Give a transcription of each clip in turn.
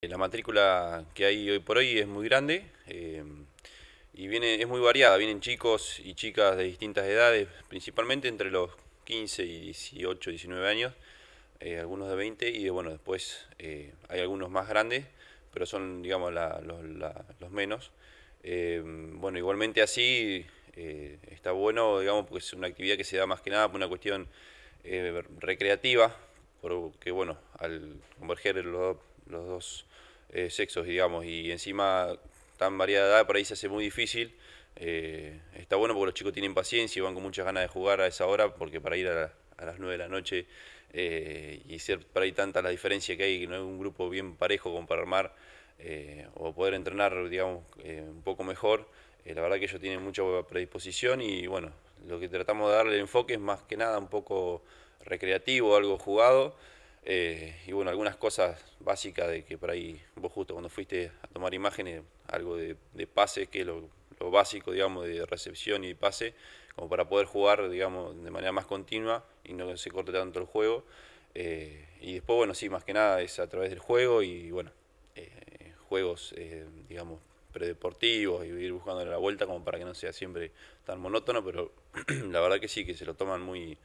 Eh, la matrícula que hay hoy por hoy es muy grande eh, y viene, es muy variada. Vienen chicos y chicas de distintas edades, principalmente entre los 15 y 18, 19 años, eh, algunos de 20 y bueno, después hay algunos más grandes, pero son digamos los, menos. bueno, igualmente así está bueno, digamos, porque es una actividad que se da más que nada por una cuestión recreativa, porque bueno, al converger los los dos eh, sexos, digamos, y encima tan variada edad, para ahí se hace muy difícil. Eh, está bueno porque los chicos tienen paciencia y van con muchas ganas de jugar a esa hora, porque para ir a, las 9 de la noche eh, y ser para ahí tanta la diferencia que hay, que no hay un grupo bien parejo como para armar o poder entrenar, digamos, un poco mejor. la verdad que ellos tienen mucha predisposición y bueno, lo que tratamos de darle el enfoque es más que nada un poco recreativo, algo jugado. Eh, y bueno, algunas cosas básicas de que por ahí vos justo cuando fuiste a tomar imágenes, algo de, de pase, que es lo, básico, digamos, de recepción y pase, como para poder jugar, digamos, de manera más continua y no que se corte tanto el juego. Eh, y después, bueno, sí, más que nada es a través del juego y bueno, eh, juegos, digamos, predeportivos y ir buscando la vuelta como para que no sea siempre tan monótono, pero la verdad que sí, que se lo toman muy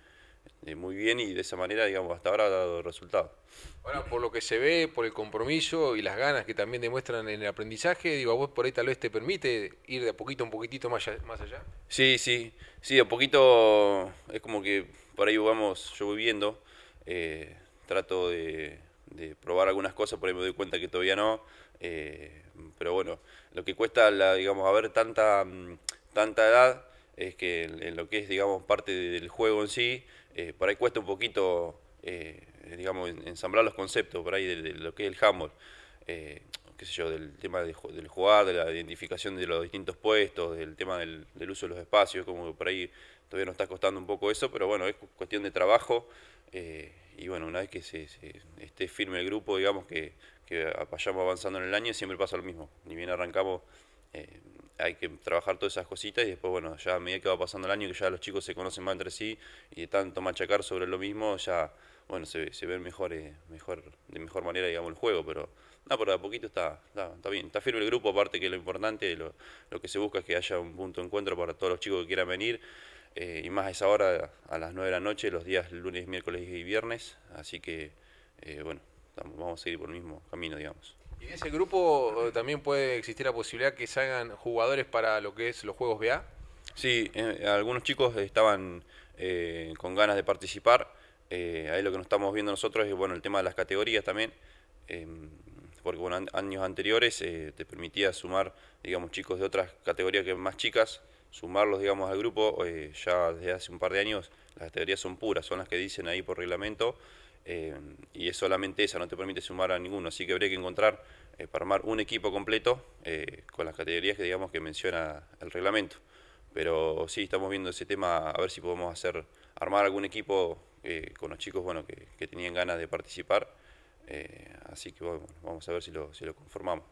eh, muy bien y de esa manera, digamos, hasta ahora ha dado resultado. Ahora, por lo que se ve, por el compromiso y las ganas que también demuestran en el aprendizaje, digo, vos por ahí tal vez te permite ir de a poquito, un poquitito más allá. Más allá? Sí, sí, sí, a poquito es como que por ahí vamos, yo voy viendo, eh, trato de, probar algunas cosas, por ahí me doy cuenta que todavía no, eh, pero bueno, lo que cuesta, la, digamos, haber tanta, mm, tanta edad, es que en, lo que es, digamos, parte del juego en sí, eh, por ahí cuesta un poquito, eh, digamos, ensamblar los conceptos por ahí de, lo que es el handball. Eh, qué sé yo, del tema del jugar, de la identificación de los distintos puestos, del tema del, uso de los espacios, como por ahí todavía nos está costando un poco eso, pero bueno, es cuestión de trabajo y bueno, una vez que se, esté firme el grupo, digamos que, que vayamos avanzando en el año, siempre pasa lo mismo. Ni bien arrancamos, eh, hay que trabajar todas esas cositas y después, bueno, ya a medida que va pasando el año, que ya los chicos se conocen más entre sí y de tanto machacar sobre lo mismo, ya, bueno, se, se ven mejor, mejor, de mejor manera, digamos, el juego, pero no, pero de a poquito está, está, bien, está firme el grupo, aparte que lo importante, lo, lo, que se busca es que haya un punto de encuentro para todos los chicos que quieran venir, eh, y más a esa hora, a las 9 de la noche, los días lunes, miércoles y viernes, así que, eh, bueno, vamos a seguir por el mismo camino, digamos. ¿Y ese grupo eh, también puede existir la posibilidad que salgan jugadores para lo que es los Juegos BA? Sí, eh, algunos chicos estaban eh, con ganas de participar. ahí lo que nos estamos viendo nosotros es bueno el tema de las categorías también. Em, porque años anteriores te permitía sumar, digamos, chicos de otras categorías que más chicas, sumarlos, digamos, al grupo. ya desde hace un par de años las categorías son puras, son las que dicen ahí por reglamento. Eh, y es solamente esa, no te permite sumar a ninguno, así que habría que encontrar eh, para armar un equipo completo eh, con las categorías que digamos que menciona el reglamento. Pero sí, estamos viendo ese tema, a ver si podemos hacer, armar algún equipo con los chicos bueno, que, tenían ganas de participar. así que vamos a ver si lo, si lo conformamos.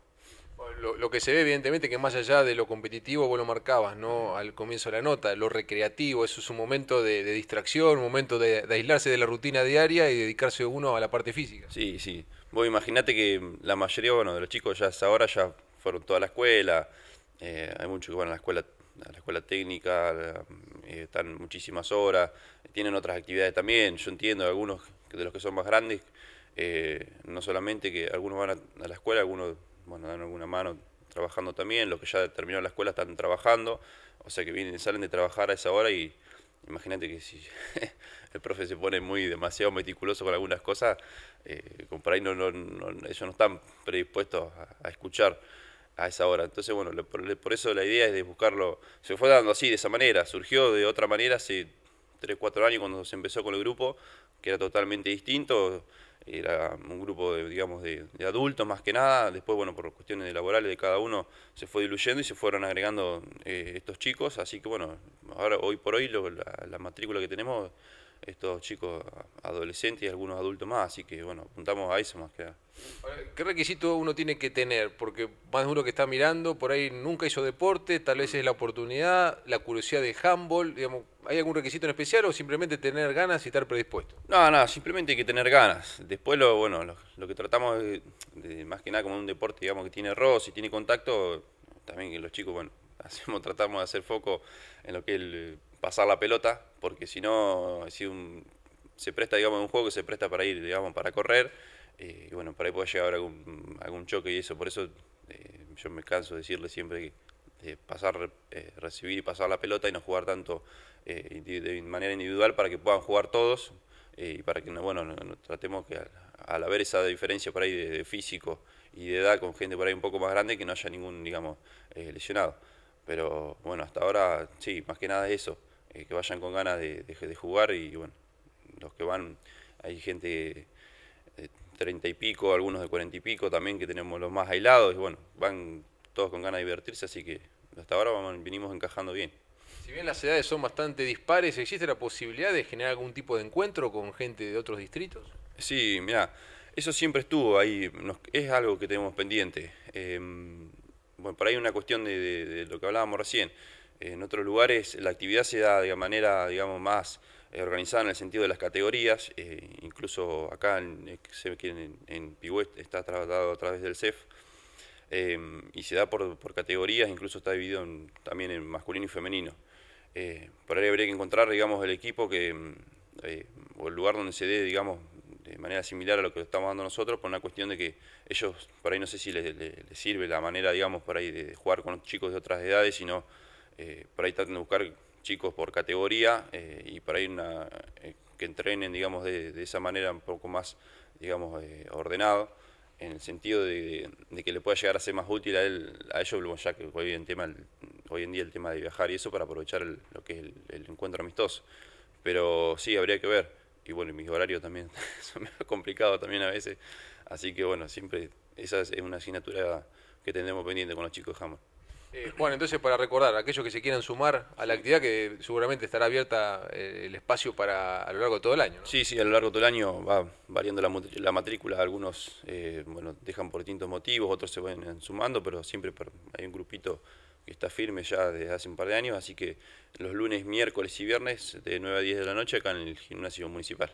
Lo, lo, que se ve, evidentemente, que más allá de lo competitivo, vos lo marcabas, ¿no? Al comienzo de la nota, lo recreativo, eso es un momento de, distracción, un momento de, aislarse de la rutina diaria y dedicarse uno a la parte física. Sí, sí. Vos imaginate que la mayoría, de los chicos ya ahora ya fueron toda la escuela, eh, hay muchos que van a la escuela a la escuela técnica, eh, están muchísimas horas, tienen otras actividades también, yo entiendo, algunos de los que son más grandes, eh, no solamente que algunos van a la escuela, algunos bueno, dan alguna mano trabajando también, los que ya terminaron la escuela están trabajando, o sea que vienen, salen de trabajar a esa hora y imagínate que si el profe se pone muy demasiado meticuloso con algunas cosas, eh, como por ahí no, ellos no están predispuestos a, escuchar a esa hora. Entonces, bueno, por, eso la idea es de buscarlo. Se fue dando así, de esa manera. Surgió de otra manera, se 3, 4 años cuando se empezó con el grupo, que era totalmente distinto. Era un grupo, de, digamos, de, adultos más que nada. Después, bueno, por cuestiones laborales de cada uno se fue diluyendo y se fueron agregando eh, estos chicos. Así que, bueno, ahora hoy por hoy la matrícula que tenemos estos chicos adolescentes y algunos adultos más, así que bueno, apuntamos a eso más que ¿Qué requisito uno tiene que tener? Porque más de uno que está mirando, por ahí nunca hizo deporte, tal vez es la oportunidad, la curiosidad de handball, digamos, ¿hay algún requisito en especial o simplemente tener ganas y estar predispuesto? No, no, simplemente hay que tener ganas. Después lo, bueno, lo, que tratamos de, más que nada como un deporte, digamos, que tiene roce y tiene contacto, también que los chicos, bueno, hacemos, tratamos de hacer foco en lo que es el pasar la pelota, porque si no, si se presta, digamos, un juego que se presta para ir, digamos, para correr, eh, y bueno, para ahí puede llegar algún, algún choque y eso, por eso eh, yo me canso de decirle siempre que pasar, eh, recibir y pasar la pelota y no jugar tanto de manera individual para que puedan jugar todos y para que, bueno, no, tratemos que al, haber esa diferencia por ahí de, de, físico y de edad con gente por ahí un poco más grande que no haya ningún, digamos, lesionado. Pero bueno, hasta ahora sí, más que nada eso. Eh, que vayan con ganas de, jugar y bueno, los que van, hay gente de treinta y pico, algunos de cuarenta y pico también, que tenemos los más aislados, y bueno, van todos con ganas de divertirse, así que hasta ahora vamos, venimos encajando bien. Si bien las edades son bastante dispares, ¿existe la posibilidad de generar algún tipo de encuentro con gente de otros distritos? Sí, mira, eso siempre estuvo ahí, es algo que tenemos pendiente. Em, bueno, por ahí una cuestión de, lo que hablábamos recién. En otros lugares la actividad se da de manera, digamos, más eh, organizada en el sentido de las categorías, eh, incluso acá en, eh, en, está tratado a través del CEF, y se da por, categorías, incluso está dividido también en masculino y femenino. por ahí habría que encontrar, digamos, el equipo que, mm, o el lugar donde se dé, digamos, de manera similar a lo que estamos dando nosotros, por una cuestión de que ellos, por ahí no sé si les, sirve la manera, digamos, por ahí de jugar con chicos de otras edades, sino eh, por ahí tratan de buscar chicos por categoría eh, y para ahí eh, que entrenen, digamos, de, esa manera un poco más, digamos, eh, ordenado, en el sentido de, que le pueda llegar a ser más útil a, él, a ellos, ya que hoy en, tema, hoy en día el tema de viajar y eso para aprovechar lo que es el, encuentro amistoso. Pero sí, habría que ver y bueno, mis horarios también son complicados también a veces. Así que bueno, siempre esa es una asignatura que tendremos pendiente con los chicos de eh, bueno, entonces para recordar, aquellos que se quieran sumar a la actividad, que seguramente estará abierta eh, el espacio para a lo largo de todo el año. Sí, sí, a lo largo de todo el año va variando la, matrícula. Algunos eh, bueno, dejan por distintos motivos, otros se van sumando, pero siempre hay un grupito que está firme ya desde hace un par de años, así que los lunes, miércoles y viernes de 9 a 10 de la noche acá en el gimnasio municipal.